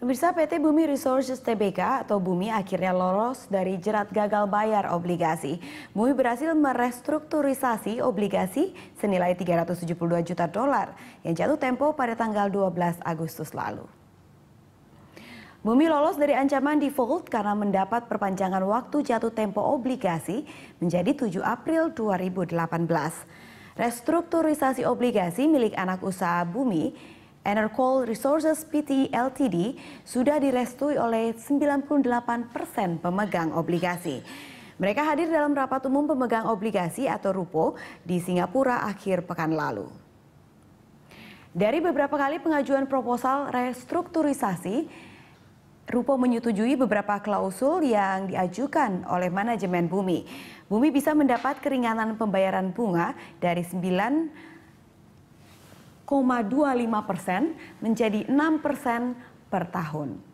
Pemirsa PT Bumi Resources Tbk atau Bumi akhirnya lolos dari jerat gagal bayar obligasi. Bumi berhasil merestrukturisasi obligasi senilai 372 juta dolar yang jatuh tempo pada tanggal 12 Agustus lalu. Bumi lolos dari ancaman default karena mendapat perpanjangan waktu jatuh tempo obligasi menjadi 7 April 2018. Restrukturisasi obligasi milik anak usaha Bumi Enercoal Resources PT Ltd sudah direstui oleh 98 persen pemegang obligasi. Mereka hadir dalam rapat umum pemegang obligasi atau RUPO di Singapura akhir pekan lalu. Dari beberapa kali pengajuan proposal restrukturisasi, Rupo menyetujui beberapa klausul yang diajukan oleh manajemen Bumi. Bumi bisa mendapat keringanan pembayaran bunga dari 9 0,25 persen menjadi 6 persen per tahun.